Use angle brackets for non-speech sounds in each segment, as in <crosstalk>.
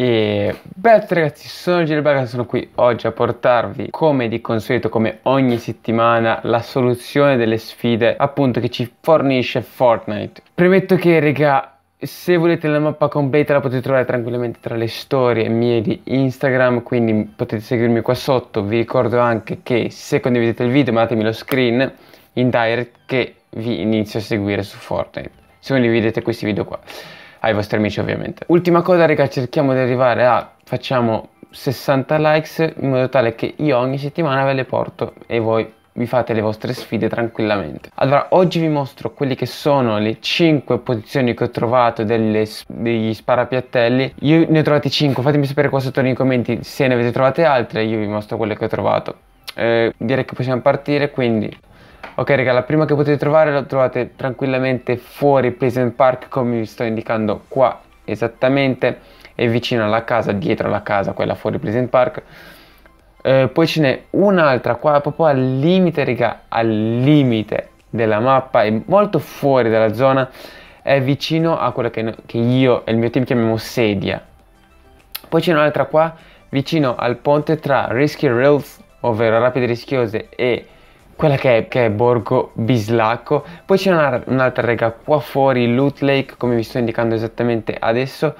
E beh ragazzi, sono Giro Baga, sono qui oggi a portarvi come di consueto, come ogni settimana, la soluzione delle sfide appunto che ci fornisce Fortnite. Premetto che raga, se volete la mappa completa la potete trovare tranquillamente tra le storie mie di Instagram, quindi potete seguirmi qua sotto. Vi ricordo anche che se condividete il video mandatemi lo screen in direct che vi inizio a seguire su Fortnite, se condividete questi video qua ai vostri amici ovviamente. Ultima cosa raga, cerchiamo di arrivare a, facciamo 60 likes in modo tale che io ogni settimana ve le porto e voi vi fate le vostre sfide tranquillamente. Allora, oggi vi mostro quelle che sono le 5 posizioni che ho trovato delle, degli sparapiattelli. Io ne ho trovati 5, fatemi sapere qua sotto nei commenti se ne avete trovate altre, io vi mostro quelle che ho trovato. Eh, direi che possiamo partire, quindi ok raga la prima che potete trovare la trovate tranquillamente fuori Pleasant Park come vi sto indicando qua esattamente è vicino alla casa dietro alla casa quella fuori Pleasant Park eh, poi ce n'è un'altra qua proprio al limite raga al limite della mappa è molto fuori dalla zona è vicino a quella che, che io e il mio team chiamiamo sedia poi c'è un'altra qua vicino al ponte tra risky rails ovvero rapide rischiose e quella che è, che è Borgo Bislacco. Poi c'è una, un'altra rega qua fuori, Loot Lake, come vi sto indicando esattamente adesso.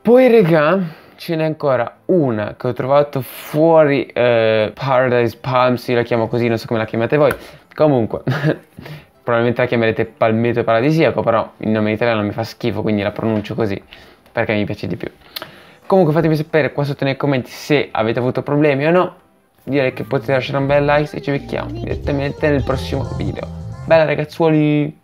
Poi regà ce n'è ancora una che ho trovato fuori eh, Paradise Palms, io la chiamo così, non so come la chiamate voi. Comunque, <laughs> probabilmente la chiamerete palmetto paradisiaco, però il nome in italiano mi fa schifo, quindi la pronuncio così, perché mi piace di più. Comunque fatemi sapere qua sotto nei commenti se avete avuto problemi o no, direi che potete lasciare un bel like se ci becchiamo direttamente nel prossimo video. Bella ragazzuoli!